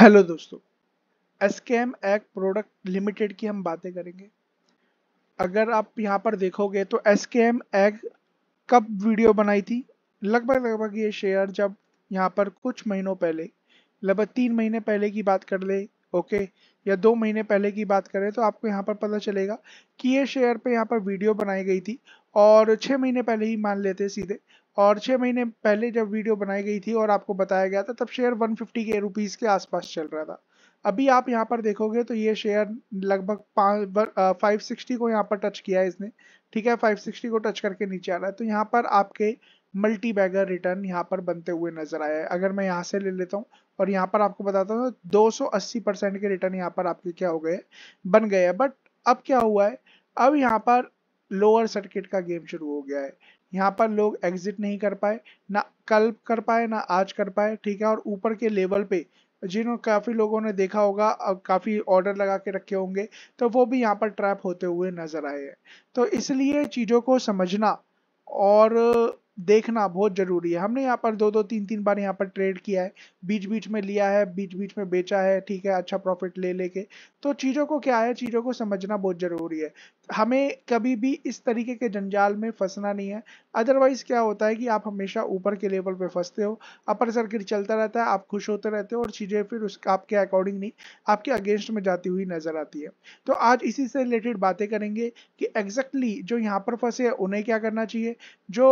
hello दोस्तों SKM egg product limited की हम बातें करेंगे अगर आप यहाँ पर देखोगे तो एसकेएम एग कब वीडियो बनाई थी लगभग लगभग ये शेयर जब यहाँ पर कुछ महीनों पहले लगभग तीन महीने पहले की बात कर ले ओके या दो महीने पहले की बात करें तो आपको यहाँ पर पता चलेगा कि ये शेयर पे यहाँ पर वीडियो बनाई गई थी और छः महीने पहले ही मान लेते सीधे और छः महीने पहले जब वीडियो बनाई गई थी और आपको बताया गया था तब शेयर 150 के रुपीज़ के आसपास चल रहा था अभी आप यहाँ पर देखोगे तो ये शेयर लगभग पाँच फाइव सिक्सटी को यहाँ पर टच किया है इसने ठीक है फाइव सिक्सटी को टच करके नीचे आ रहा है तो यहाँ पर आपके मल्टी बैगर रिटर्न यहाँ पर बनते हुए नजर आया है अगर मैं यहाँ से ले लेता हूँ और यहाँ पर आपको बताता हूँ दो सौ अस्सी परसेंट के रिटर्न यहाँ पर आपके क्या हो गए बन गए हैं बट अब क्या हुआ है अब यहाँ पर लोअर सर्किट का गेम शुरू हो गया है यहाँ पर लोग एग्जिट नहीं कर पाए ना कल कर पाए ना आज कर पाए ठीक है और ऊपर के लेवल पे जिन काफ़ी लोगों ने देखा होगा और काफ़ी ऑर्डर लगा के रखे होंगे तो वो भी यहाँ पर ट्रैप होते हुए नजर आए हैं तो इसलिए चीज़ों को समझना और देखना बहुत जरूरी है हमने यहाँ पर दो दो तीन तीन बार यहाँ पर ट्रेड किया है बीच बीच में लिया है बीच बीच में बेचा है ठीक है अच्छा प्रॉफिट ले लेके तो चीज़ों को क्या है चीज़ों को समझना बहुत ज़रूरी है हमें कभी भी इस तरीके के जंजाल में फंसना नहीं है अदरवाइज़ क्या होता है कि आप हमेशा ऊपर के लेवल पर फंसते हो अपर सर्किट चलता रहता है आप खुश होते रहते हो और चीज़ें फिर उस आपके अकॉर्डिंग नहीं आपके अगेंस्ट में जाती हुई नज़र आती है तो आज इसी से रिलेटेड बातें करेंगे कि एग्जैक्टली exactly जो यहाँ पर फंसे हैं उन्हें क्या करना चाहिए जो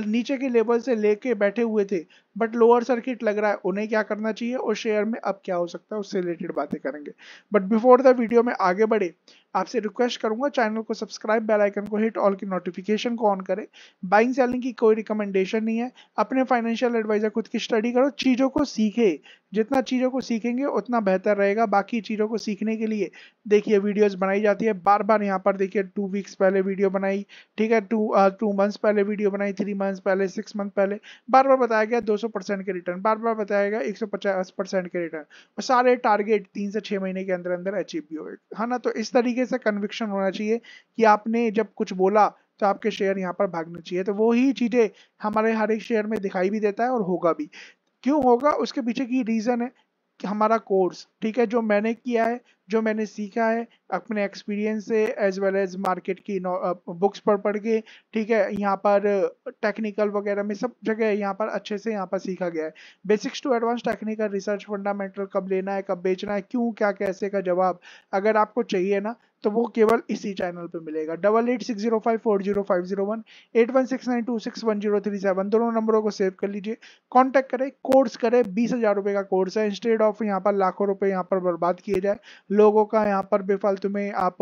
नीचे के लेवल से लेके बैठे हुए थे बट लोअर सर्किट लग रहा है उन्हें क्या करना चाहिए और शेयर में अब क्या हो सकता है उससे रिलेटेड बातें करेंगे बट बिफोर द वीडियो में आगे बढ़े आपसे रिक्वेस्ट करूंगा चैनल को सब्सक्राइब बेल आइकन को हिट ऑल की नोटिफिकेशन को ऑन करें बाइंग सेलिंग की कोई रिकमेंडेशन नहीं है अपने फाइनेंशियल एडवाइजर खुद की स्टडी करो चीज़ों को सीखे जितना चीज़ों को सीखेंगे उतना बेहतर रहेगा बाकी चीज़ों को सीखने के लिए देखिए वीडियोस बनाई जाती है बार बार यहाँ पर देखिए टू वीक्स पहले वीडियो बनाई ठीक है टू टू मंथ्स पहले वीडियो बनाई थ्री मंथ्स पहले सिक्स मंथ पहले बार बार बताया गया दो 200 परसेंट के रिटर्न बार बार बताएगा एक परसेंट के रिटर्न और सारे टारगेट तीन से छः महीने के अंदर अंदर अचीव भी हो है हाँ ना तो इस तरीके से कन्विक्शन होना चाहिए कि आपने जब कुछ बोला तो आपके शेयर यहाँ पर भागना चाहिए तो वो चीज़ें हमारे हर एक शेयर में दिखाई भी देता है और होगा भी क्यों होगा उसके पीछे की रीज़न है हमारा कोर्स ठीक है जो मैंने किया है जो मैंने सीखा है अपने एक्सपीरियंस से एज वेल एज मार्केट की बुक्स पर पढ़ के ठीक है यहाँ पर टेक्निकल वगैरह में सब जगह यहाँ पर अच्छे से यहाँ पर सीखा गया है basics to advance technical research fundamental कब लेना है कब बेचना है क्यों क्या कैसे का जवाब अगर आपको चाहिए ना तो वो केवल इसी चैनल पे मिलेगा double eight six zero five four zero five zero one eight one six nine two six one zero three seven दोनों नंबरों को सेव कर लीजिए कॉन्टैक्ट करें कोर्स करें बीस हजार रुपये का कोर्स है इंस्टेड ऑफ यहाँ पर लाखों रुपये यहाँ पर बर्बाद किए जाए लोगों का यहाँ पर बेफालतु में आप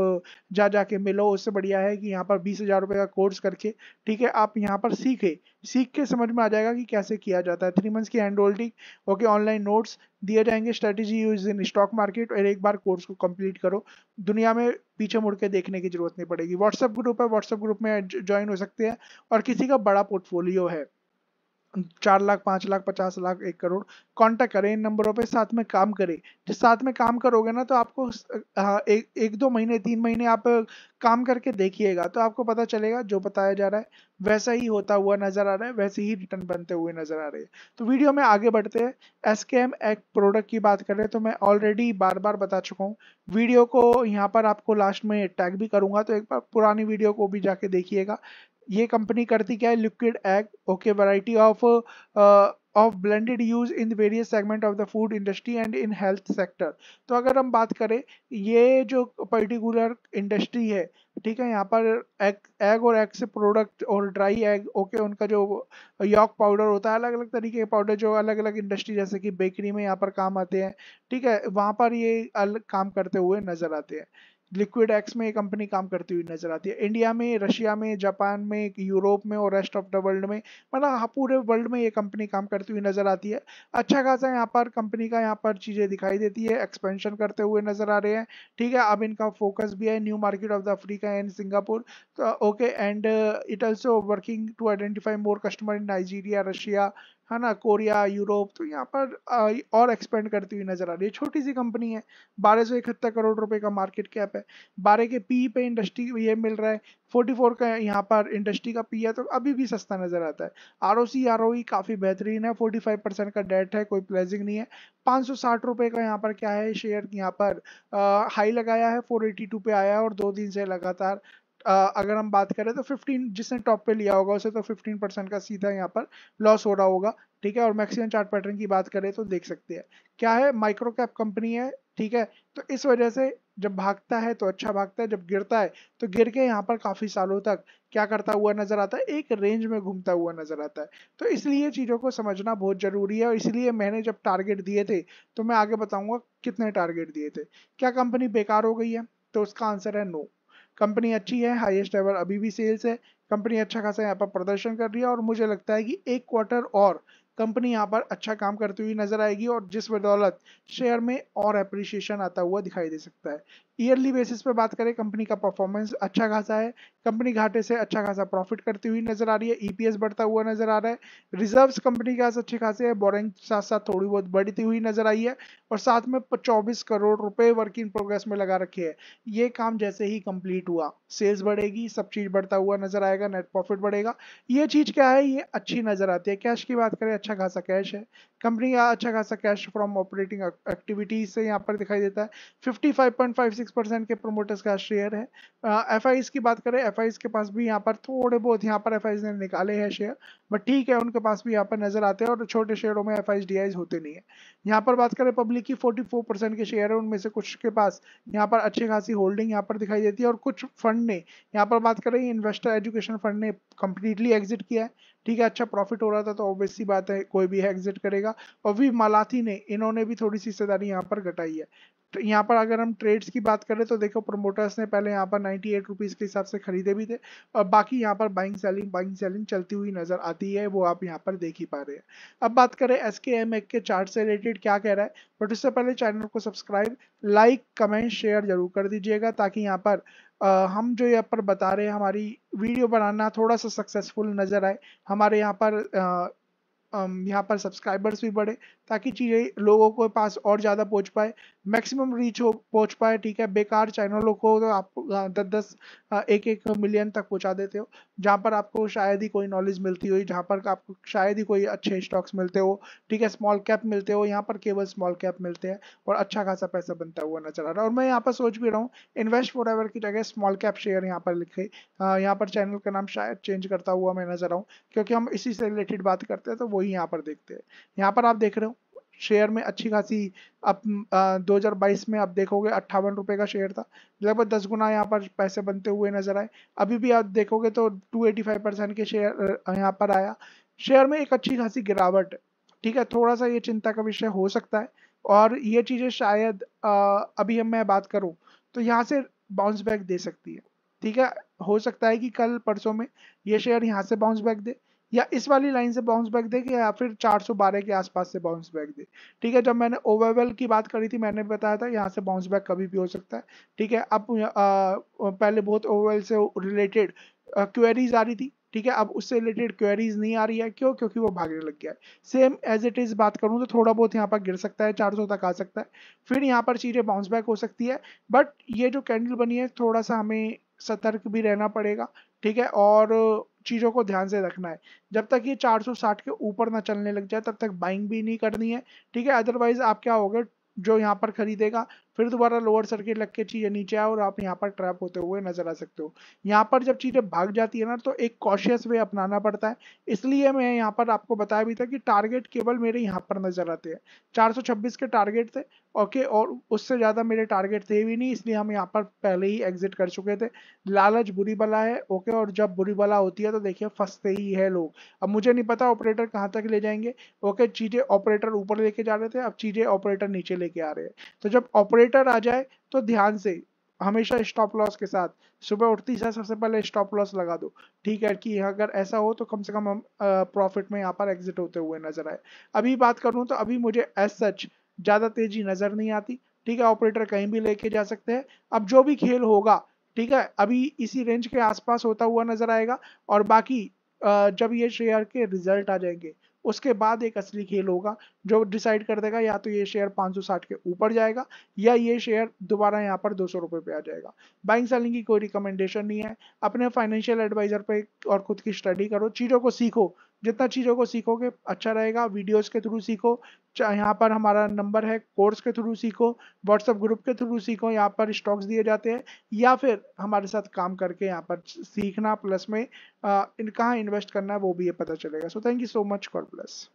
जा जाके मिलो उससे बढ़िया है कि यहाँ पर बीस हजार रुपये का कोर्स करके ठीक है आप यहाँ पर सीखें सीख के समझ में आ जाएगा कि कैसे किया जाता है थ्री मंथ्स की hand holding okay online notes दिए जाएंगे strategy use in stock market और एक बार कोर्स को कंप्लीट करो दुनिया में पीछे मुड़ के देखने की जरूरत नहीं पड़ेगी व्हाट्सएप ग्रुप है व्हाट्सएप ग्रुप में ज्वाइन हो सकते हैं और किसी का बड़ा पोर्टफोलियो है चार लाख पांच लाख पचास लाख एक करोड़ कांटेक्ट करें इन नंबरों पे साथ में काम करें जब साथ में काम करोगे ना तो आपको हाँ, एक एक दो महीने तीन महीने आप काम करके देखिएगा तो आपको पता चलेगा जो बताया जा रहा है वैसा ही होता हुआ नजर आ रहा है वैसे ही रिटर्न बनते हुए नजर आ रहे हैं तो वीडियो में आगे बढ़ते हैं एस के एम एक्ट प्रोडक्ट की बात करें तो मैं ऑलरेडी बार बार बता चुका हूँ वीडियो को यहाँ पर आपको लास्ट में टैग भी करूंगा तो एक बार पुरानी वीडियो को भी जाके देखिएगा ये कंपनी करती क्या है liquid egg okay variety of of blended use in various segment of the food industry and in health sector तो अगर हम बात करें ये जो पर्टिकुलर इंडस्ट्री है ठीक है यहाँ पर एग एग और एग से प्रोडक्ट और ड्राई एग ओके उनका जो यॉक पाउडर होता है अलग अलग तरीके के पाउडर जो अलग अलग इंडस्ट्री जैसे कि बेकरी में यहाँ पर काम आते हैं ठीक है वहाँ पर ये अलग काम करते हुए नजर आते हैं लिक्विड एक्स में ये कंपनी काम करती हुई नजर आती है इंडिया में रशिया में जापान में यूरोप में और रेस्ट ऑफ द वर्ल्ड में मतलब हाँ, पूरे वर्ल्ड में ये कंपनी काम करती हुई नजर आती है अच्छा खासा यहाँ पर कंपनी का यहाँ पर चीजें दिखाई देती है एक्सपेंशन करते हुए नजर आ रहे हैं ठीक है अब इनका फोकस भी है new market of the Africa and Singapore okay and it also working to identify more customer in Nigeria Russia है ना कोरिया यूरोप तो यहाँ पर और एक्सपेंड करती हुई नजर आ रही है छोटी सी कंपनी है बारह सौ इकहत्तर करोड़ रुपए का मार्केट कैप है बारह के पी पे इंडस्ट्री ये मिल रहा है फोर्टी फोर का यहाँ पर इंडस्ट्री का पी है तो अभी भी सस्ता नजर आता है R O C R O E e काफ़ी बेहतरीन है फोर्टी फाइव परसेंट का डेट है कोई प्लेजिंग नहीं है पाँच सौ साठ रुपये का यहाँ पर क्या है शेयर यहाँ पर हाई लगाया है फोर एटी टू पे आया है और दो दिन से लगातार अगर हम बात करें तो 15 जिसने टॉप पे लिया होगा उसे तो 15 परसेंट का सीधा यहाँ पर लॉस हो रहा होगा ठीक है और मैक्सिमम चार्ट पैटर्न की बात करें तो देख सकते हैं क्या है माइक्रो कैप कंपनी है ठीक है तो इस वजह से जब भागता है तो अच्छा भागता है जब गिरता है तो गिर के यहाँ पर काफी सालों तक क्या करता हुआ नजर आता है एक रेंज में घूमता हुआ नजर आता है तो इसलिए चीजों को समझना बहुत जरूरी है और इसलिए मैंने जब टारगेट दिए थे तो मैं आगे बताऊंगा कितने टारगेट दिए थे क्या कंपनी बेकार हो गई है तो उसका आंसर है नो कंपनी अच्छी है हाईएस्ट एवर अभी भी सेल्स है कंपनी अच्छा खासा यहाँ पर प्रदर्शन कर रही है और मुझे लगता है कि एक क्वार्टर और कंपनी यहाँ पर अच्छा काम करती हुई नजर आएगी और जिस बदौलत शेयर में और अप्रिशिएशन आता हुआ दिखाई दे सकता है ईयरली बेसिस पर बात करें कंपनी का परफॉर्मेंस अच्छा खासा है कंपनी घाटे से अच्छा खासा प्रॉफिट करती हुई नजर आ रही है ईपीएस e बढ़ता हुआ नजर आ रहा है रिजर्व्स कंपनी के पास अच्छे खासे है बोरिंग साथ साथ थोड़ी बहुत बढ़ती हुई नजर आई है और साथ में चौबीस करोड़ रुपए वर्क इन प्रोग्रेस में लगा रखे है ये काम जैसे ही कंप्लीट हुआ सेल्स बढ़ेगी सब चीज बढ़ता हुआ नजर आएगा नेट प्रॉफिट बढ़ेगा ये चीज क्या है ये अच्छी नजर आती है कैश की बात करें अच्छा अच्छा खासा कैश है कंपनी का अच्छा खासा कैश फ्रॉम ऑपरेटिंग एक्टिविटीज से यहाँ पर दिखाई देता है 55.56 परसेंट के प्रोमोटर्स का शेयर है एफ uh, की बात करें एफ के पास भी यहाँ पर थोड़े बहुत यहाँ पर एफ ने निकाले हैं शेयर बट ठीक है उनके पास भी यहाँ पर नजर आते हैं और छोटे शेयरों में एफ आई होते नहीं है यहाँ पर बात करें पब्लिक की फोर्टी परसेंट के शेयर है उनमें से कुछ के पास यहाँ पर अच्छी खासी होल्डिंग यहाँ पर दिखाई देती है और कुछ फंड ने यहाँ पर बात करें इन्वेस्टर एजुकेशन फंड ने कंप्लीटली एग्जिट किया है ठीक है अच्छा प्रॉफिट हो रहा था तो ऑब्वियसली बात है कोई भी एग्जिट करेगा और भी मालाथी ने इन्होंने भी थोड़ी सी हिस्सेदारी यहाँ पर घटाई है तो यहाँ पर अगर हम ट्रेड्स की बात करें तो देखो प्रोमोटर्स ने पहले यहाँ पर नाइन्टी एट रुपीज़ के हिसाब से खरीदे भी थे और बाकी यहाँ पर बाइंग सेलिंग बाइंग सेलिंग चलती हुई नज़र आती है वो आप यहाँ पर देख ही पा रहे हैं अब बात करें एस के एम एक के चार्ट से रिलेटेड क्या कह रहा है बट उससे पहले चैनल को सब्सक्राइब लाइक कमेंट शेयर जरूर कर दीजिएगा ताकि यहाँ पर Uh, हम जो यहाँ पर बता रहे हैं हमारी वीडियो बनाना थोड़ा सा सक्सेसफुल नज़र आए हमारे यहाँ पर आ, यहाँ पर सब्सक्राइबर्स भी बढ़े ताकि चीज़ें लोगों के पास और ज़्यादा पहुंच पाए मैक्सिमम रीच हो पहुंच पाए ठीक है बेकार चैनलों को तो आप दस दस एक एक मिलियन तक पहुंचा देते हो जहाँ पर आपको शायद ही कोई नॉलेज मिलती हो जहाँ पर आपको शायद ही कोई अच्छे स्टॉक्स मिलते हो ठीक है स्मॉल कैप मिलते हो यहाँ पर केवल स्मॉल कैप मिलते हैं और अच्छा खासा पैसा बनता हुआ नजर आ रहा है और मैं यहाँ पर सोच भी रहा हूँ इन्वेस्ट फॉर एवर की जगह स्मॉल कैप शेयर यहाँ पर लिखे हाँ, यहाँ पर चैनल का नाम शायद चेंज करता हुआ मैं नजर आऊँ क्योंकि हम इसी से रिलेटेड बात करते हैं तो वही यहाँ पर देखते हैं यहाँ पर आप देख रहे हो शेयर में अच्छी खासी अब दो हज़ार बाईस में आप देखोगे अट्ठावन रुपये का शेयर था लगभग दस गुना यहाँ पर पैसे बनते हुए नजर आए अभी भी आप देखोगे तो टू एटी फाइव परसेंट के शेयर यहाँ पर आया शेयर में एक अच्छी खासी गिरावट ठीक है थोड़ा सा ये चिंता का विषय हो सकता है और ये चीज़ें शायद आ, अभी हम मैं बात करूँ तो यहाँ से बाउंस बैक दे सकती है ठीक है हो सकता है कि कल परसों में ये शेयर यहाँ से बाउंस बैक दे या इस वाली लाइन से बाउंस बैक दे या फिर 412 के आसपास से बाउंस बैक दे ठीक है जब मैंने ओवरवेल की बात करी थी मैंने भी बताया था यहाँ से बाउंस बैक कभी भी हो सकता है ठीक है अब पहले बहुत ओवरवेल से रिलेटेड क्वेरीज आ रही थी ठीक है अब उससे रिलेटेड क्वेरीज नहीं आ रही है क्यों क्योंकि वो भागने लग गया है सेम एज इट इज़ बात करूँ तो थोड़ा बहुत यहाँ पर गिर सकता है 400 तक आ सकता है फिर यहाँ पर चीज़ें बाउंस बैक हो सकती है बट ये जो कैंडल बनी है थोड़ा सा हमें सतर्क भी रहना पड़ेगा ठीक है और चीज़ों को ध्यान से रखना है जब तक ये 460 के ऊपर ना चलने लग जाए तब तक बाइंग भी नहीं करनी है ठीक है अदरवाइज आप क्या होगा जो यहाँ पर खरीदेगा फिर दोबारा लोअर सर्किट लग के चीज़ें नीचे आए और आप यहाँ पर ट्रैप होते हुए नजर आ सकते हो यहाँ पर जब चीज़ें भाग जाती है ना तो एक कॉशियस वे अपनाना पड़ता है इसलिए मैं यहाँ पर आपको बताया भी था कि टारगेट केवल मेरे यहाँ पर नजर आते हैं चार के टारगेट थे ओके और उससे ज़्यादा मेरे टारगेट थे भी नहीं इसलिए हम यहाँ पर पहले ही एग्जिट कर चुके थे लालच बुरी बला है ओके और जब बुरी बला होती है तो देखिए फंसते ही है लोग अब मुझे नहीं पता ऑपरेटर कहाँ तक ले जाएंगे ओके चीज़ें ऑपरेटर ऊपर लेके जा रहे थे अब चीज़ें ऑपरेटर नीचे लेके आ रहे हैं तो जब ऑपरेटर रिटर्न आ जाए तो ध्यान से हमेशा स्टॉप लॉस के साथ सुबह उठती से सबसे पहले स्टॉप लॉस लगा दो ठीक है कि अगर ऐसा हो तो कम से कम हम प्रॉफिट में यहाँ पर एग्जिट होते हुए नजर आए अभी बात करूँ तो अभी मुझे एज सच ज़्यादा तेजी नज़र नहीं आती ठीक है ऑपरेटर कहीं भी लेके जा सकते हैं अब जो भी खेल होगा ठीक है अभी इसी रेंज के आसपास होता हुआ नजर आएगा और बाकी जब ये शेयर के रिजल्ट आ जाएंगे उसके बाद एक असली खेल होगा जो डिसाइड कर देगा या तो ये शेयर 560 के ऊपर जाएगा या ये शेयर दोबारा यहाँ पर दो सौ पे आ जाएगा बाइंग सेलिंग की कोई रिकमेंडेशन नहीं है अपने फाइनेंशियल एडवाइजर पे और खुद की स्टडी करो चीज़ों को सीखो जितना चीज़ों को सीखोगे अच्छा रहेगा वीडियोस के थ्रू सीखो यहाँ पर हमारा नंबर है कोर्स के थ्रू सीखो व्हाट्सएप ग्रुप के थ्रू सीखो यहाँ पर स्टॉक्स दिए जाते हैं या फिर हमारे साथ काम करके यहाँ पर सीखना प्लस में इन कहाँ इन्वेस्ट करना है वो भी ये पता चलेगा so thank you so much core plus